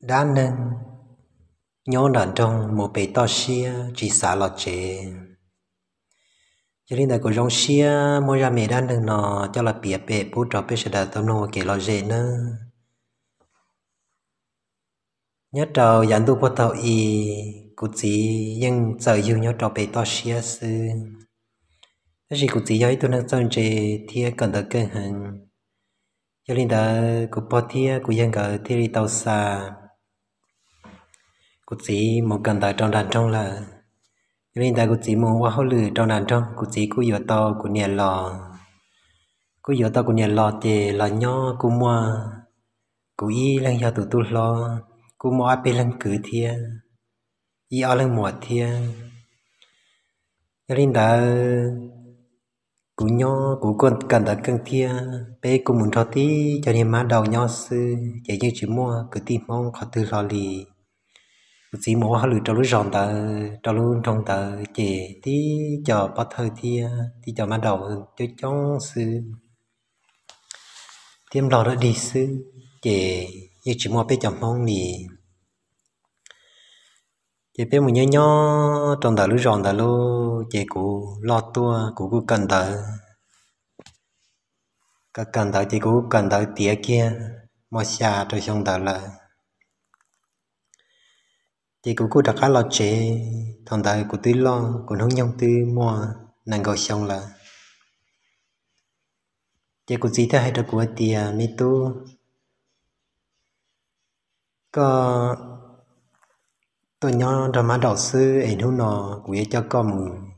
đa nên nhớ nản trong một bể to xia chỉ xả lọt chế cho nên là của rong xia mua ra mẹ đan đừng nọ cho là bìa bể bố trò bê sẽ đã tâm nô kể lọt dễ nữa nhớ trầu dàn tu bắt đầu y cụ chỉ nhưng giờ yêu nhớ trầu bể to xia sư thế thì cụ chỉ giấy tôi đang trong chế thì cần được cân hình cho nên là cụ bỏ thì cụ dân cả thì đi tàu xa cụ sĩ một cần tại trong đàn trong là nên tại cụ sĩ một qua hậu lử trong đàn trong cụ sĩ cụ yếu to cụ nhà lò cụ yếu to cụ nhà lò thì là nho cụ mua cụ y lăng nhà tụ tu lo cụ mua áp lăng cử thia y ở lên mùa thia nên tại cú nho cú con cần đã căng thia bé cú muốn cho tí cho nên má đầu nho sư chạy như chỉ mua cứ tìm mong khó tư lo lì chỉ mua họ lựa cho lúc rộng ta cho lúc trong ta chỉ tí chờ bắt thời thì tí chờ mà đầu cho trong sư tiêm lò đó đi sư chỉ như chỉ mua bé chồng phong đi chỉ bé mình nhớ nhớ trong ta lúc rộng ta lúc chỉ cụ lo tua cụ cụ cần ta các cần ta chỉ cụ cần ta tía kia mà xa cho xong ta là thì cũng có đặt á lo chế thằng đại của tôi lo của nó nhông tôi mua nàng gọi xong là thì cũng gì thế hay đặc của tiền mi tu có tôi nhớ ra má đạo sư ấy đâu nó của cho con mừng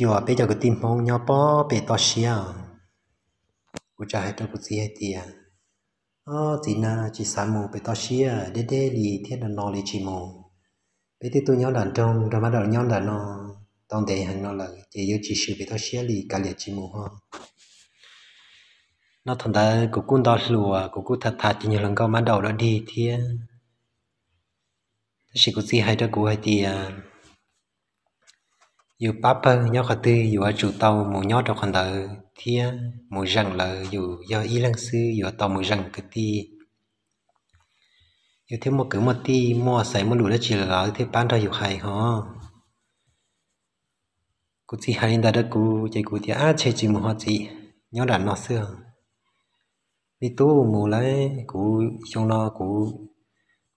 hiểu bây giờ cái tim mong nhỏ bỏ bị to xia à. của cha hay đặc của gì hay tiền ờ thì na chỉ sáng mù bị tao xia à. để để lì thiết là nó lì chỉ mù bây giờ tôi nhớ đàn trong rồi mà đầu nhớ đàn nó tao để hàng nó là chỉ yêu chỉ sự bị tao xia lì cả lì chỉ mù ha nó thằng ta cố cũng đo lùa à, cũng cố thật thật chỉ nhiều lần câu mà đầu đó đi thế chỉ có gì hay đó cũng hay thì à. dù bắp nhớ khát tư dù ở chủ tàu mù nhớ trong khăn đời thì mỗi rằng là dù do y lăng sư dù tàu mỗi rằng cái ti dù thêm một cứ một ti mua sấy một lũ đất chỉ là lỡ thì bán ra dù hay ho cú chỉ hay đã được cú chỉ cú thì á chơi chỉ một họ chỉ nhớ đàn nó xưa vì tu mù lấy cú trong nó cú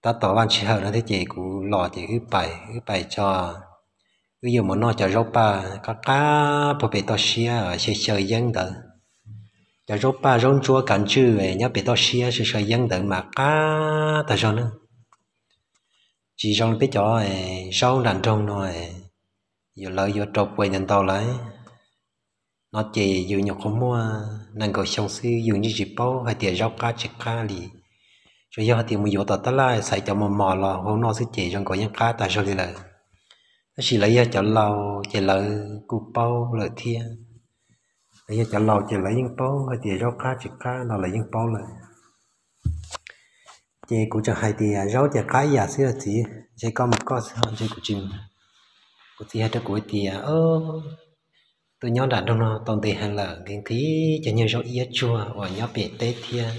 ta tỏ ban chỉ hở nó thế chỉ cú lò chỉ cứ bảy cứ bảy cho ví dụ muốn nói cho rô pa cá cá bộ bể to xia sẽ chơi dân đó cho rô rong rôn chúa cảnh chư về nhớ bể to xia sẽ chơi dân đó mà cá tại cho nữa chỉ rôn biết cho sau đàn trong rồi giờ lợi giờ trộn quay nhân tàu lại nó chỉ dù nhục không mua nên gọi xong sư dù như chỉ bao hay tiền rau cá chỉ cá lì rồi giờ thì mình vô tàu tới lại xài cho một mò lò hôm nó sẽ chỉ trong có những cá tại sao đi lại chỉ lấy cho lâu chỉ lấy cụ bao lợi thiên lấy cho lâu chỉ lấy những bao hay thì rau cá chỉ cá nó lấy những bao lại chỉ cụ cho hay thì rau chỉ cá giả xưa thì chỉ có một con hơn chỉ cụ chừng cụ thì hai đứa cụ thì ơ tôi nhớ đàn đông nó toàn thì hàng là kiến khí cho nhiều rau yết chua và nhớ bể tết thiên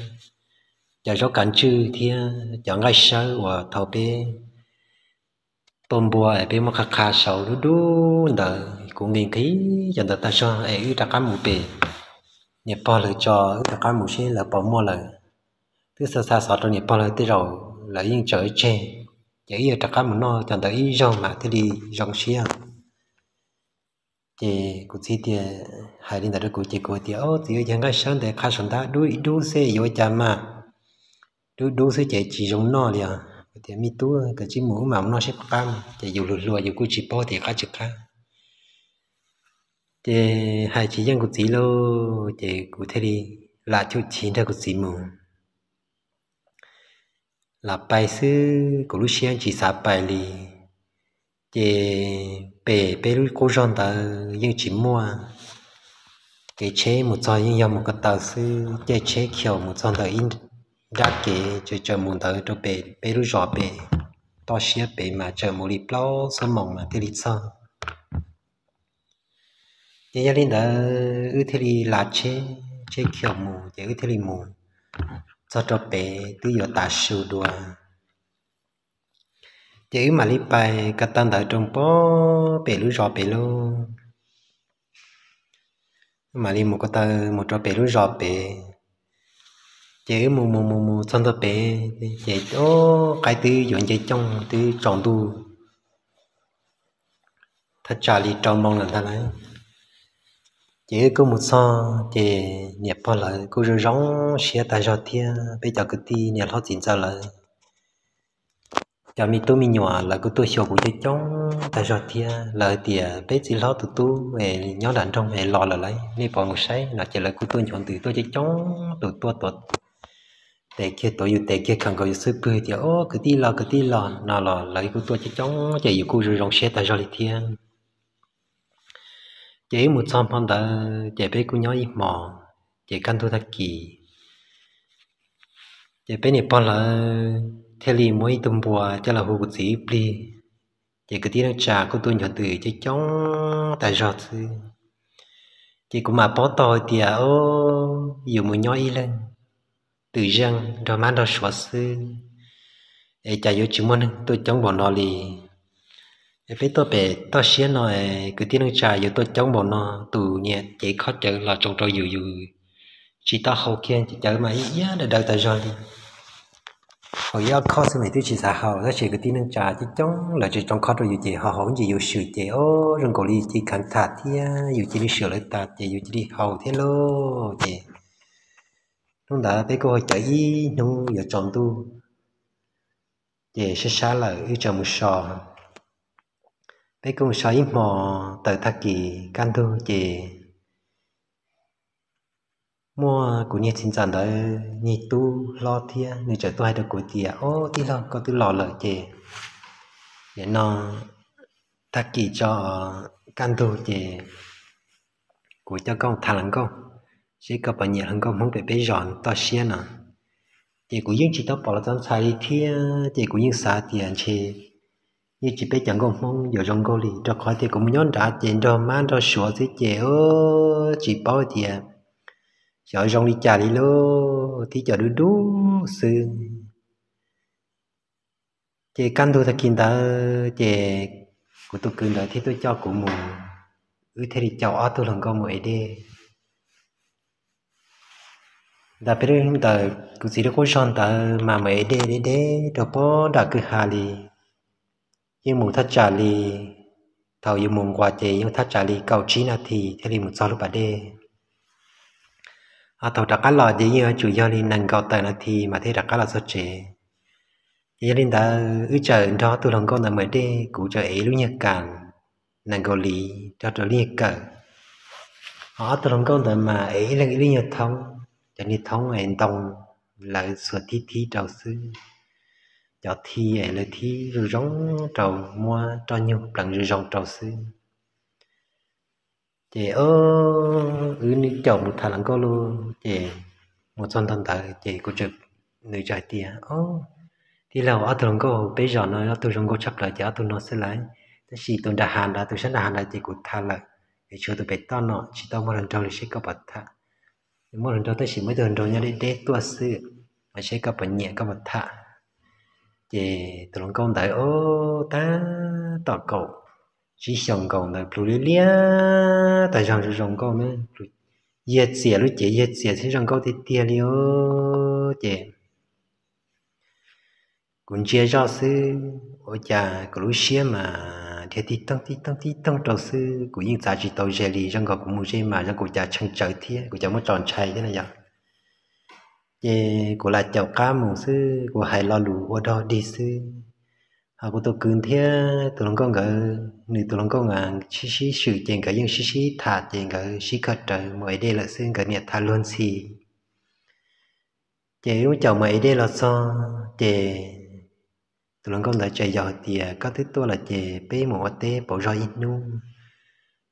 cho rau cắn chư thiên cho ngay sơ và thầu bê tôm bùa ấy bé mà khá khá sầu đu đu đờ cũng nghiên khí cho đợt ta cho ấy ra cá mù bể nhà bao lời cho ra cá mù xí là bỏ mua lời thứ sơ xa sọ trong nhà bao lời tới rồi là yên trở che, chỉ yêu ra cá mù no cho đợt ý rong mà thế đi rong xe thì cũng chỉ thì hai linh đại đức cũng chỉ cụ thì ô thì yêu cái sáng để khai sáng ta đu đu xe yêu cha mà đu đu xe chạy chỉ rong no liền thì mi tú cái chỉ mũ mà nó sẽ cam thì dù lùi lùi dù cô chỉ po thì khá chực khá thì hai chị dân của chị lô thì cụ thể đi là chú chị ra của chị mũ là bài sư của lúc xưa chỉ sắp bài đi thì bề bề lúc cô rong ta nhưng chỉ mua cái chế một trò nhưng dòng một cái tàu sư chế chế kiểu một trò tàu in giá kể chơi chơi muốn tới cho bể bể lúc gió bể to xía bể mà chơi một lịp lâu sớm mong mà tê lít sơ nhà gia đình đó ư thế đi là chế chế kiểu mù chế ư thế đi mù cho cho bể tự do tả sự đùa chế mà lịp bài cả tan tới trong bó bể lúc gió bể lâu mà đi một cái tờ một trò bể lúc gió bể chế mù mù mù mù thân tập bé chế ô cái tư dọn chế trong tư trọng tu thật trả lời trọng mong là thế này chế có một so chế nhập vào lại cô rồi rong xe tại giọt thiên bây giờ cứ ti nhà họ chỉnh ra lại giờ mình tôi mình nhỏ là cứ tôi hiểu của chế trong tại giọt thiên là thì bây giờ lo tụi tôi về nhớ đàn trong về lo là lấy nên bỏ một sấy là chỉ là cứ tôi chọn từ tôi chế trong từ tôi tuột แต่เกี่ยวตัวอยู่แต่เกี่ยวขังก็อยู่ซื้อปืนเดียวโอ้คือที่เราคือที่เราน่าเราเลยกูตัวจะจ้องจะอยู่กูจะร้องเช็ดแต่จอลิเทียนเจ๊มุดซ้อมพันเดอเจ๊ไปกูย้อยหมอเจ๊กันทุตะกี้เจ๊ไปเนี่ยปอนละเทลีมวยตุ่มบัวจะละหูกุศีปลีเจ๊ก็ที่นั่งจ่ากูตัวหยอดตื่นจะจ้องแต่จอดซื้อเจ๊กูมาป้อต่อเดียวอยู่มือย้อยเลย từ răng đó mang đó xóa sư ai chạy vô chúng mình tôi chống bọn nó lì ai phải tôi bè tôi xé nó cứ tiếng chạy vô tôi chống bọn nó từ nhẹ chỉ khó chở là trong trò dù dù chỉ ta hậu kiên chỉ chở mà ý dạ, giá để đợi ta rồi hồi giờ khó xem mấy thứ chỉ xả hậu nó chỉ cứ tiếng chạy chỉ chống là chỉ trong khó trò dù chỉ họ hổng gì dù sửa chỉ ô rừng cổ lì chỉ khẳng thả thì dù chỉ đi sửa lại ta chỉ dù chỉ đi hậu thế lô chỉ nó đã bé cô chở ý nó giờ chọn tu về sẽ xa là yêu chồng một sò bé cô sò ý mò tờ thà kỳ can tu về mua của nhiệt sinh sản đó nhiệt tu lo thia nên trở tôi được của tiề ô tí lo có tư lo lợi về để nó thà kỳ cho ờ, can tu về của cho con thằng con sẽ có bao nhiêu hàng công không phải bây giờ ta xem nè chỉ cũng những chỉ tao bỏ là trong sai thì chỉ cũng những sai tiền chỉ, như chỉ biết chẳng công mong giờ trong cô lì cho khỏi thì cũng nhón trả tiền cho mang cho sửa thì chị ơ chỉ bao tiền giờ trong đi trả đi lô thì chờ đu đu sư chỉ căn tôi thật kinh ta chỉ của tôi cứ đợi thì tôi cho của mù ư thế thì cháu ở tôi làm công mù ấy đi đã biết pe him ta ku si ko chọn ta mà me de de de đâu có đã cứ hà li nhưng muốn thắt chặt li thao ye muốn qua chế nhưng thắt chặt li cao chín na thì thế li mu cho lúc ba de à thao da ka lo de ye chủ yếu li nang cao tài na thì mà thế da ka la so che ye lin da u cha đó tu long ko na me de ku cha e lu nya kan nang cao li da to li ka à tu long ko da ma e le li nya thao cho nên thống hẹn đồng là sửa thi thi trầu sư cho thi ấy là thi rồi giống trầu mua cho nhiều lần rồi giống trầu sư chị ơ ừ nữ chồng thà lắng câu luôn chị một son thằng tờ chị cũng trực nữ trái tia ô thì là ở thằng cô bây giờ nó tôi giống cô chấp lại chả tôi nó sẽ lại thế chỉ tôi đã hàn đã tôi sẽ đã hàn lại chị cô thằng lại để cho tôi biết tao nó chỉ tao một lần trầu thì sẽ có bật thà mỗi lần cho tới chỉ mới tuần rồi nhá đi đế tua sư mà sẽ gặp nhẹ gặp thả thì từ lòng công đại ô ta tỏ chỉ xong cầu là lù lia lia tại rằng rằng cầu nữa yết xỉa lúc chị yết xỉa thì rằng cầu thì tia liu chị cũng chia cho sư ở nhà của lúc xia mà thế thì tông thì tông thì tông trầu sư của những giá trị tàu dè lì trong gò của mù dê mà trong của cha chẳng trở thiê của cha muốn tròn chay thế này vậy ye của là cháu cá mù sư của hải lo lù của đo đi sư à của tôi cường thiê tôi lòng con gỡ người tôi lòng con à xí xí sự tiền cả những xí xí thả tiền cả xí khờ trời mọi đây là sư cả nhiệt thả luôn xì chị chồng mày đây là sao chị tụi lần con đã chạy giàu thì à, có thứ tôi là chạy bé một té bỏ rơi nu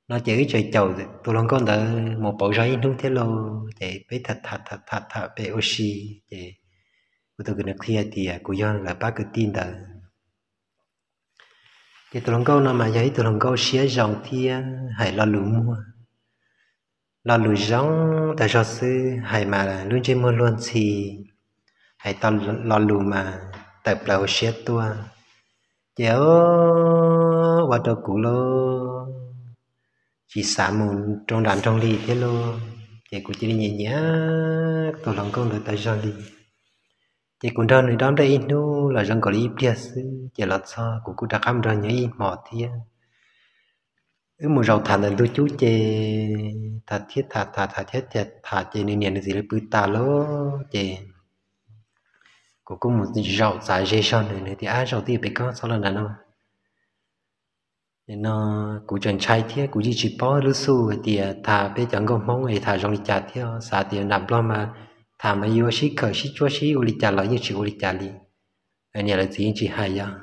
nó chỉ chạy chầu tụi lần con đã một bỏ rơi nu thế lô chạy bé thật thật thật thật thật bé oxy chạy của tôi gần kia thì à, của dân là bác cứ tin đời thì tôi nó có nó mà giấy tụi nó có xía dòng thì hãy lo lũ mua lo lũ giống tại sao sư hãy mà luôn chơi mưa luôn thì hãy tao lo lũ mà tập lâu xét tua chéo qua trâu cũ lô chỉ xả mùn trong đàn trong ly thế lô chị cũng chỉ đi nhẹ nhẹ tôi lòng công được tại trong ly chị cũng đâu này đón đây nu là dân có lý bia sư chị lọt sao cũng cũng đã cam rồi nhớ in mỏ thia ứ một rau thản đến tôi chú chị thà thiết thà thà thà thiết thà thà chị nên nhận được gì là bự ta lô chị cô cũng một rau giải dây sau này này thì ai rau thì phải có sau là đàn ông nên nó cụ chọn chạy thế cụ chỉ chỉ bỏ lú xu thì à, thả bây chẳng có mong người thả rong đi chả thế xả thì làm lo mà thả mà yêu sĩ khởi sĩ chúa sĩ u đi chả lại như chỉ u đi chả đi anh nhà là gì chỉ hay ya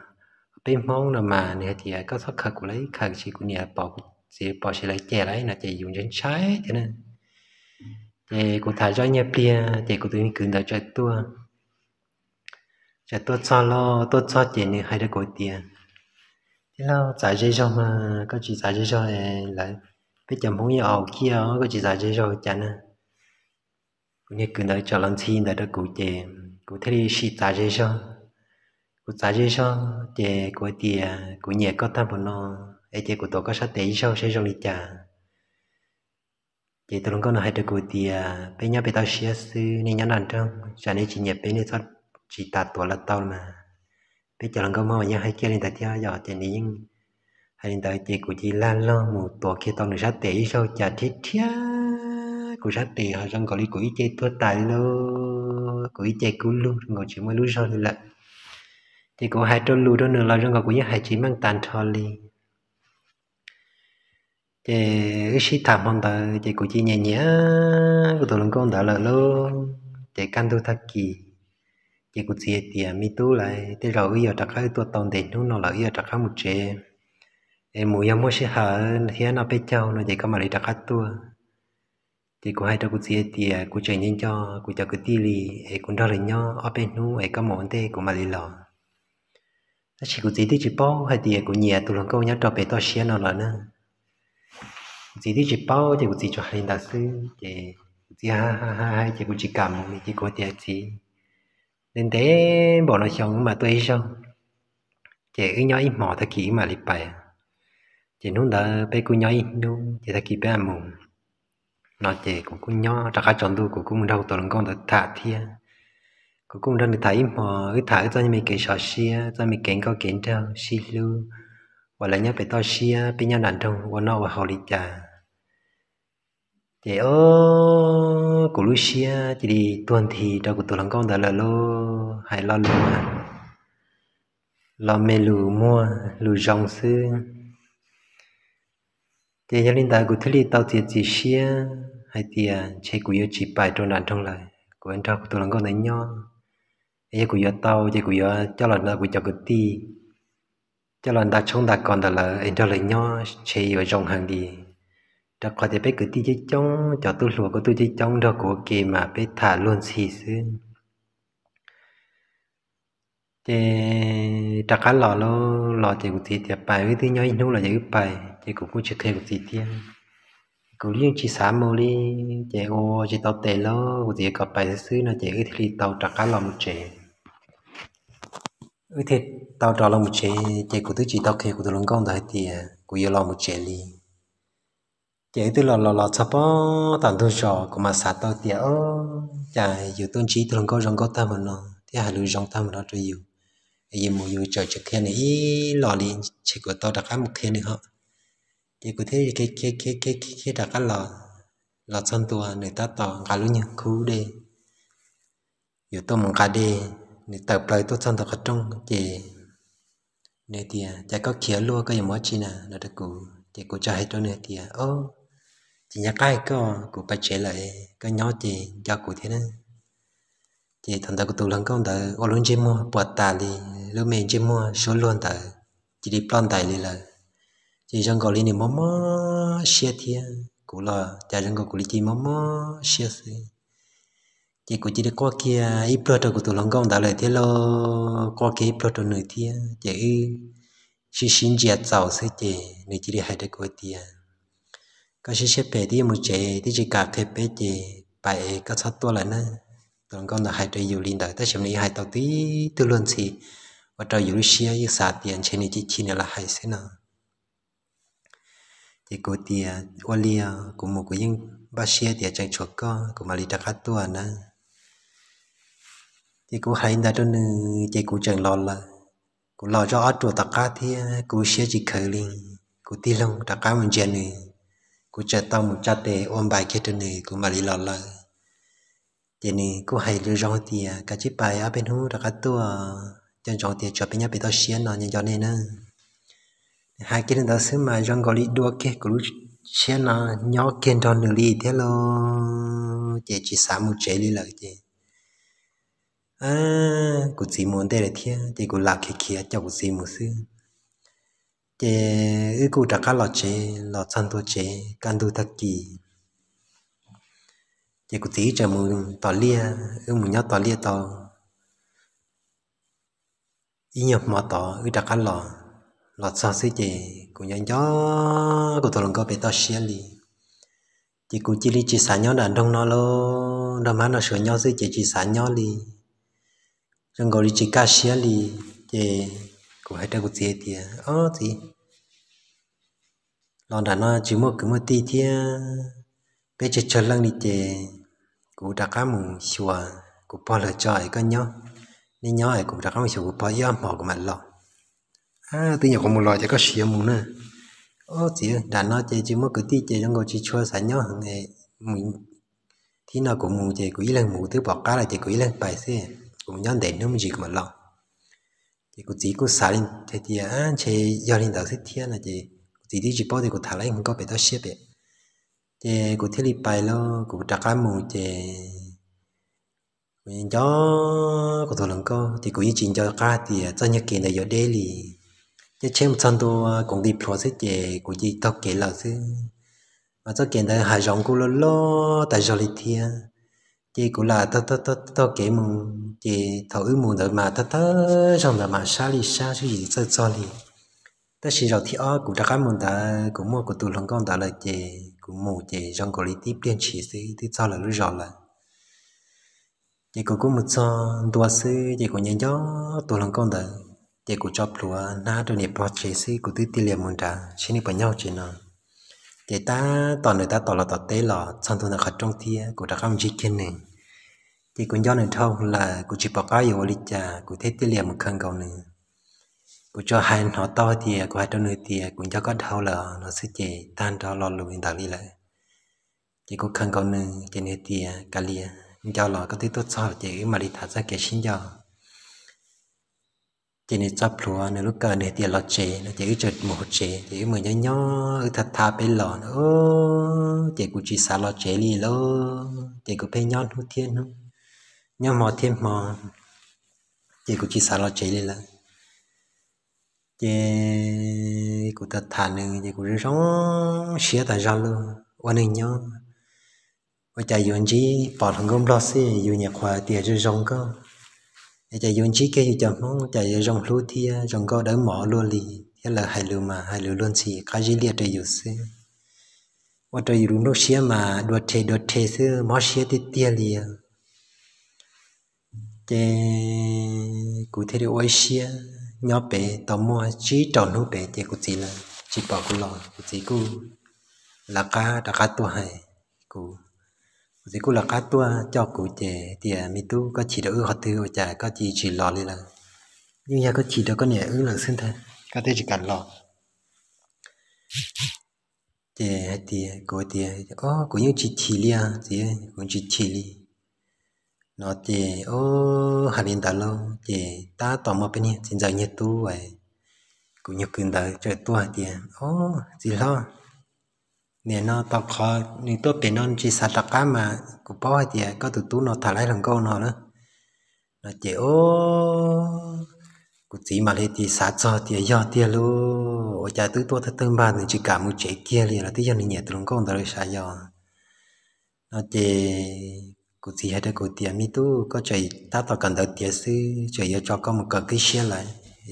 bên mong là mà này thì à, có thoát khởi cụ lấy khởi chỉ cụ nhà bỏ chỉ bỏ chỉ lấy chè lấy là chỉ dùng đến chạy thế nên thì cụ thả cho nhà bia thì cụ tự mình cứ đợi cho tôi จะตัวซอลตัวซอเจนี่ให้ได้กูเตียที่เราจ่ายใจชอบมาก็จีจ่ายใจชอบเลยไปจำพงยาวเขี้ยวก็จีจ่ายใจชอบจันนะกูเนี่ยกูได้จอลังซีได้ได้กูเจกูที่ได้ชีจ่ายใจชอบกูจ่ายใจชอบเจกูเตียกูเนี่ยก็ทำบนนอไอเจกูตัวก็ชัดเตยชอบใช้ชอบลิจ่าเจตัวลงก็น่าให้ได้กูเตียไปเนี่ยไปต่อเชียร์ซื้อเนี่ยนั่นจังฉันเนี่ยจีเนี่ยไปเนี่ยทอด chỉ ta tua là tao mà bây giờ là có mơ nhá hay kia lên tại theo giờ thì đi nhưng hay lên tại chị của chị lan lo một tua kia tao được sát tỷ sau chả thiết thiết của sát tỷ họ trong gọi đi của ý chơi tua tài luôn của ý chơi của luôn ngồi chỉ mới lúc sau thì lại thì có hai trâu lù đó nữa là trong gọi của những hai chỉ mang tàn thò li chị cái sĩ thảm hôm đó chị của chị nhẹ nhẹ của tôi lần con đã lỡ luôn chị căn tôi thắc kỳ chỉ có chỉ tiền mi tu lại thế rồi bây giờ chắc hơi tôi tông tiền nó nó lại giờ chắc hơi một chế em mua em mua xe hở thế nó bé cháu nó chỉ có mà lấy chắc hết tôi chỉ có hai trăm cái tiền tiền của chạy à, nhanh cho của cho cái tiền lì em cũng đòi nhau ở bên nó em có món thế của mà lấy lò nó chỉ có chỉ thì chỉ bao hai tiền à, của nhà tôi làm câu nhớ cho bé to xe nó là nữa chỉ thì chỉ bao thì có chỉ cho hai đạo sư chỉ chỉ ha ha ha chỉ có chỉ cầm chỉ có tiền chỉ nên thế bỏ nó chồng mà tôi sao chị cứ nhói mỏ thật kỹ mà lịp bài chị nút đỡ bé cô nhói nu chị thật kỹ bé à mùng nó chị cũng cũng nhó ra cả chọn đu cũng cũng đâu tao lần con thật thả thia cũng cũng đang được thấy mò cứ thả cho mình cái sò xia cho mình kén có kén đâu xì lu hoặc là nhớ phải to xia bên nhau đàn trong hoặc nó và họ lịch già thì ô của Lucia thì đi tuần thì đâu của tôi làm con đã là lô hay lo lô à lo mê lù mua lù dòng sư thì nhà linh đại của thứ li tao thì chỉ xia hay thì à, chơi của yêu chỉ bài trong đàn trong lại của anh trao của tôi làm con đấy nho ấy của yêu tao chơi của yêu cho lần nào của cho cái ti cho lần ta chống ta còn đã là anh cho lấy nho chế ở dòng hàng gì đó có thể bé cứ tin chơi chống cho tôi lùa của tôi chơi chống đó của kỳ mà bé thả luôn xì xứ chế trả cá lò lo lò chế của thịt tiệp bài với thứ nhoi nô là chế bài chế cũng có chơi của thịt tiệp cũng liên chỉ xả mồ đi chế ô chế tàu tè lo của thịt cọp bài xứ nó chế cái thịt tàu trả cá lò một chế ừ thịt tàu trả lò một chế chế của thứ chỉ tàu kia của tôi luôn con đời tiệp của yêu lò một chế liền chị tôi lò lò lò sao bao tàn tôi sợ của mà sát tao tiệt ơ chả dù tôi chỉ tôi có rong có tâm nó thì hà lưu rong tâm nó tôi yêu giờ mua yêu chờ chờ khen này lò đi chỉ của tao đặt cái một khen nữa chỉ có thế cái cái cái cái cái cái đặt cái lò lò chân tua người ta tỏ cả lưu nhỉ cứu đi dù tôi mong cả đi người tập lại tôi chân thật trong chị nên thì chả có khía luôn cái gì mới chi nè nó được cứu thì cô cho hết cho nên thì ô chỉ nhắc cái có của bạch chế lại cái nhỏ chị cho cụ thế này chị thằng ta của tôi lần con tờ ô luôn chơi mua bọt tà đi lúc mình chơi mua số luôn tờ chỉ đi plan tài đi là chỉ trong gọi liền mắm mua xe thia cụ lo cha trong gọi cụ đi chỉ mua mắm xe xe chỉ cụ chỉ đi qua kia ít bớt rồi của tôi lần con tờ lại thế lo qua kia ít bớt rồi nửa thia chỉ xin xin giặt giàu sẽ chị nửa chỉ đi hai đứa cụ tiền ก็ชิเชเปที่มุเจที่จิกาเคเปจีไปก็ชัดตัวเลยนะตอนก็น่ะหายใจอยู่ลินได้แต่ฉันนี้หายตัวที่ตัวล้วนสิว่าเราอยู่เชียยี่สาเตียนเชนิจิชินละหายเสนาจีกูเตียวัเลียกูมูกูยิ่งบาเชียเตียจังชกก็กูมาลีตะคัดตัวนะจีกูหายได้ตัวหนึ่งจีกูจังรอละกูรอจะอัดตัวตะกัดที่กูเชียจีเคยลิงกูตีลงตะกัดมันเจนึง cú cha tao một cha tề ôm bài kia trên này cú mà lì lọt lại thế này cú hay lựa chọn thì cả chiếc bài ở bên hú đặt cái tua chân chọn thì cho bên nhà bên tao xiên nó nhưng cho nên nữa hai cái đó xứ mà trong gọi đi đua kia cú lúc xiên nó nhỏ kiện tròn nửa ly thế lo chị chỉ xả một chế đi lại chị à cú chỉ muốn đây là thiên thì cú lạc kia kia cho cú chỉ một xứ thì ư cụ trả cá lọt chế lọt săn tu chế can tu thật kỳ thì cụ tí chờ mù tỏ lia ư mù nhau tỏ lia tỏ ý nhập mò tỏ ư trả cá lọt lọt săn sư chế cụ nhận gió cụ tỏ lòng có bề tỏ xe li thì cụ chỉ li chỉ xả nhau đàn đông nó lô đầm hắn nó sửa nhau sư chế chỉ xả nhau li rừng gò li chỉ cá xe li thì cô của hai trăm chia thì ó thì lon đã nó chỉ một cái một tí thì cái giờ chờ lăng đi chơi cô đã cá mù xua cô bỏ lỡ trời cái nhó nên nhó ấy cô đã cá mù xua cô bỏ gió mỏ cái mình lọ à tự nhiên có một lọ cho có xìa mù nữa ô thì đã nó chơi chỉ một cái tí chơi trong ngồi chỉ chua sẵn nhó hàng ngày mình thì nó cũng mù chơi quỷ lần mù thứ bỏ cá là chơi quỷ lần bài xe cũng nhón để nó mình gì mà lọ thì cô chỉ cô xả lên thì thì à chị giờ lên đầu sẽ thiên là gì chỉ đi chỉ bảo thì cô thả lại không có bị đau xếp vậy thì cô thấy đi bài lo cô trả cá mù thì mình cho cô thằng lần cô thì cô yên chỉnh cho cá thì à, cho nhớ kiện là giờ daily, thì chứ xem chân tôi à, cũng đi pro sẽ chị cô chỉ tập kiện là chứ mà cho kiện là hai dòng cô lo lo tại giờ thì thiên chị cũng là tớ tớ tớ tớ kể mùng chị thầu ư mùng đợi mà tớ tớ trong là mà xa đi xa chứ gì tớ cho đi tớ chỉ rồi thì ở cũng đã khám mùng ta cũng mua của tụi lòng con đã là chị cũng mù chị trong cổ lý tiếp liên chỉ sư thì cho là lúc rồi là chị cũng có một cho đua sư chị cũng nhận cho tụi lòng con đã chị cũng cho lúa na cho nghiệp bọt chỉ sư của tụi tỷ lệ mùng đã chỉ nên bằng nhau chị nào chị ta toàn người ta tỏ là tỏ tế lò sang thôn là khát trong thia của đã không chỉ kiên nền thì cũng do nên thâu là cụ chỉ bỏ cái yếu lý cha cụ thấy tiền liền một khăn cầu nữa cụ cho hai nó to thì cụ hai trong nữa thì cũng cho có thâu là nó sẽ chế tan cho lò lùi đạo lý lại chỉ cụ khăn cầu nữa chỉ nữa thì cả liền cho là có thứ tốt sau chỉ mà đi thả ra cái sinh do chỉ nên chấp lúa nên lúc cờ nên tiền lọt chế nó chỉ chợt một chế chỉ mới nhớ nhớ thật thà bên lọ nó chỉ cụ chỉ xả lọt chế đi lô chỉ cụ phải nhon hút thiên không nhưng mà thêm mà chị cũng chỉ xả lo chị lên là chị cũng thật thà nên chị cũng rất sống xía tại ra luôn quan nên nhau và chạy dọn chỉ bỏ thằng công lo xí dù nhạc hòa tiền rất rong cơ chạy dọn chỉ kia chậm mong chạy rong lúa thia ờ, rong cơ đỡ mỏ luôn lì thế là hai lưu mà hai lưu luôn xì cái gì liệt chạy dọn xe và chạy dọn lúc xía mà đuổi thế đuổi thế xưa mỏ xía thì tiệt liền chế cụ thể là Asia nhỏ bé tàu mua chỉ tròn lúc bé chế cụ gì là chỉ bảo cụ lo cụ gì cụ là cá đã cá tua hay cụ gì cụ là cá tua cho cụ chế thì à, mi tu có chỉ đỡ họ tư ở chả có chỉ chỉ lo đi là nhưng nhà có chỉ được có nhẹ ư là xin thôi, có thể chỉ cần lo chế thì cụ thì ô cụ những chỉ chỉ lia gì cũng chỉ chỉ lia nó chỉ ô hà linh đã lâu chỉ ta tò mò bên nhỉ xin giờ nhiệt tu vậy cũng nhiều cơn đời trời tua thì ô gì lo nè nó tao khó nếu tôi bên nó chỉ sạt đặc cá mà cũng bỏ thì có tụt tu nó thả lại lần câu nó nữa nó chỉ ô cũng chỉ mà lấy thì sạt cho thì do thì luôn ở nhà tứ tôi thật tương ban thì chỉ cả một chế kia liền là tí giờ này nhẹ từ lần câu đời sao do nó chỉ cụ chỉ hết cụ tiền mi tu có chạy ta tao cần đầu tiền sư chạy cho có một cái cái xe lại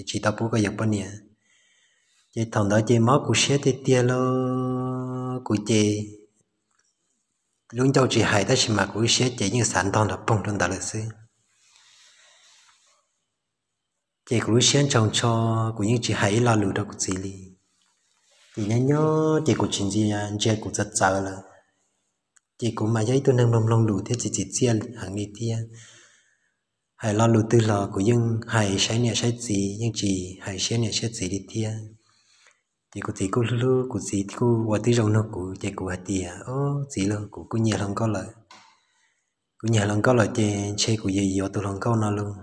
chỉ tao bố có nhập bao nhiêu chỉ thằng đó chỉ máu cụ xe thì tiền lo cụ chỉ luôn đâu chỉ hại ta chỉ mà cụ xe chỉ như sản thằng đó bông trong đó là sư chỉ cụ xe trong cho cụ những chỉ hại là lừa đâu cụ chỉ li thì nhớ nhớ chỉ cụ chuyện gì anh chỉ cụ rất sợ là chỉ cũng mà giấy tôi nâng lông lông đủ thế chỉ chỉ chia hàng đi tia hãy lo lù tư lò của dân hãy sai nhà sai gì nhưng chỉ hãy sai nhà sai gì đi tia chỉ có chỉ có lú của chỉ có và tí rồng nó của chỉ của hạt tia ô chỉ lo của của nhà lòng có lợi của nhà lòng có lợi chỉ chơi của gì gì và tôi lòng có nó luôn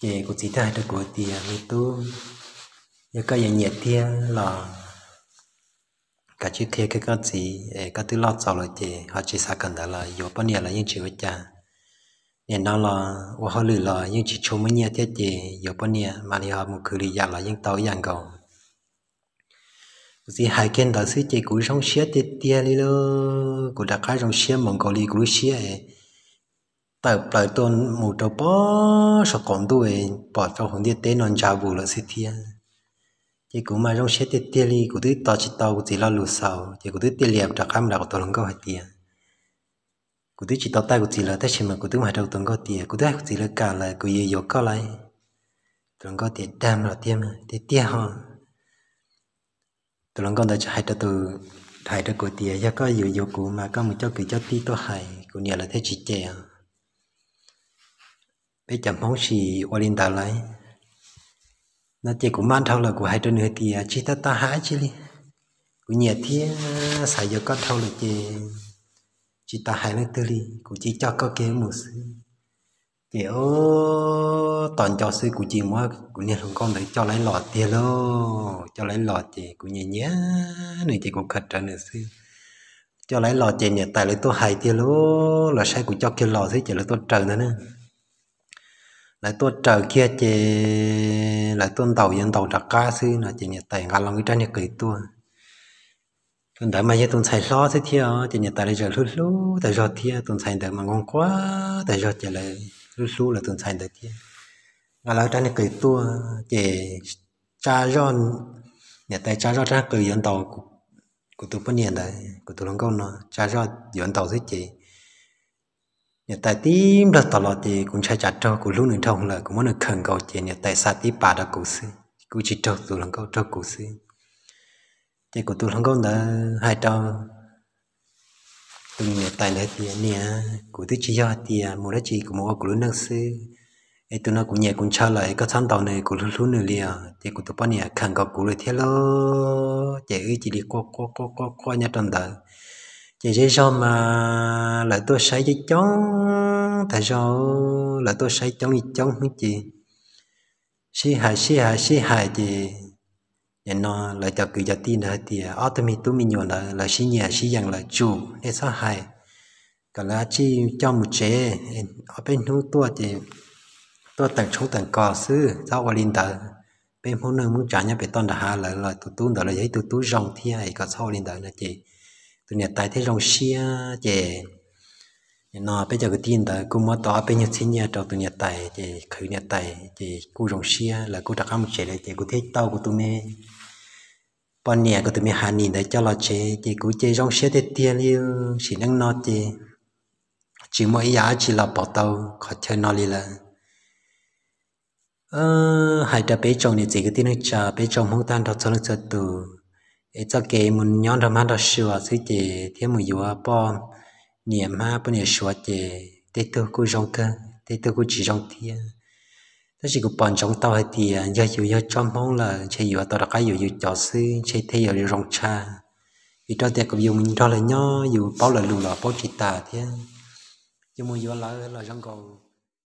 chỉ của chỉ thay được của tia như tôi giờ cái gì nhà tia là cả chữ kia cái cái gì cái thứ lót sau là chị họ chỉ xa cần đó là vô bao nhiêu là những chữ với cha nên nó là và họ lười là những chữ chung với nhau thế chị vô bao nhiêu mà thì họ một cử lý giả là những tàu dạng cầu gì hai kiện đó sự chị cũng sống xia tê tê đi lơ cũng đã khai sống xia mong cầu đi cũng xia tại bởi tuần một đầu bó sợ còn đuôi bỏ cho hướng đi tế non cha vụ là sẽ thiêng chỉ cũng mà trong xe tiệt tiệt đi, của tôi tao chỉ tao của chỉ lo lù sầu chỉ của tôi tiệt liệt trả khám là của tôi không có hạt tiền của tôi chỉ tao tay của chỉ là thế xem mà của tôi mà đầu tôi có tiền của tôi của là cả lại của yêu yêu có lại tôi không có tiền đam là tiền tiền tiền họ tôi không có đợi hai cho tôi thầy cho của tiền cho có yêu yêu của mà có một cho cái cho tí tôi hai của nhà là thế chỉ trẻ bây giờ mong gì qua lên đào lại na chỉ cũng mang à, thâu là của hai đôi người thì chỉ ta ta hái chứ đi của nhà thì xài giờ có thâu là chỉ chỉ ta hái nó tư đi của chỉ cho có cái một sự chỉ ô toàn cho sự của chị mua của nhà thằng con đấy cho lấy lọt tiền lo cho lấy lọt chị của nhà nhé này chị cũng khật ra nữa sự cho lấy lọt chị nhà tại lấy tôi hái tiền lo là sai của cho kia lọt thế chỉ là tôi trần nữa nè lại tôi chờ kia chị lại tôi tàu dân tàu trạc cá sư là chị nhật tài ngà lòng cái trái nhật kỳ tôi tôi đợi mà giờ tôi xài lo thế thì chị nhật tài lại giờ lú lú tại giờ thì tôi xài được mà ngon quá tại giờ chị lại lú lú là tôi xài được thì ngà lòng trái nhật kỳ tôi chị cha ron nhật tài cha ron trái kỳ dân tàu của tôi bao nhiên đấy của tôi lòng công nó cha ron dân tàu thế chị nhà tài tím đó tỏ lọt thì cũng chạy chặt cho cũng lúc nữa thông là cũng muốn được khẩn cầu chị nhà tài xa tí bà đã cố sư cũng chỉ cho tụi lần câu cho cố sư thì của tôi lần câu đã hai trâu tụi nhà tài này thì nhà của tôi chỉ do thì à, mua đó chỉ của mua của lúc nữa sư ấy tụi nó cũng nhà cũng cho lại có sáng tàu này của lúc lúc nữa liền thì của tôi bọn nhà khẩn cầu của lời thế lo chạy ấy chỉ đi qua qua qua qua qua nhà trần đời chỉ chỉ do mà lại tôi sai với cháu tại sao lại tôi sai cháu như cháu hứ chị si hài si hài si hài chị nên nó lại cho cứ cho tin là thì ở tôi mình tôi mình nhớ là là si nhà si rằng là chủ nên sao hài cả là chi cho một chế ở bên hú tôi thì tôi tặng chúng tặng cò sư sao qua linh tử bên hú nơi muốn trả nhau về toàn đã hà lại là tụt tụt đó là giấy tụt tụt rong thi hay cả sau linh tử là chị tụi nhà tài thế rong xia chè nó bây giờ cái tiền đó cũng mất đó bây giờ xin nhà cho tụi nhà tài chè khử nhà tài chè cú rong xia là cú đặt không chè đấy chè cú thế tao của tụi mẹ bọn nhà của tụi mẹ hà nhìn đấy cho lo chè chè cú chè rong xia thế tiền đi chỉ năng nó chè chỉ mỗi giá chỉ là bỏ tàu khó chơi nó đi là ờ hai đứa bé chồng này chỉ cái tin này cha bé chồng không tan thật sự là từ ấy cho kể mình nhon ra ăn ra sửa thứ gì thế mình vừa bom niệm ha bữa nay sửa gì thế tôi cũng rong cơ thế tôi cũng chỉ rong thiên thế chỉ có bọn trong tao hay thì giờ dù giờ trong mong là chỉ vừa tao đã cái dù dù cho sư chỉ thế giờ rong cha vì cho tiền cũng dùng cho là nhó dù bao là lù là bao chỉ tà thế nhưng mà vừa là là rong cầu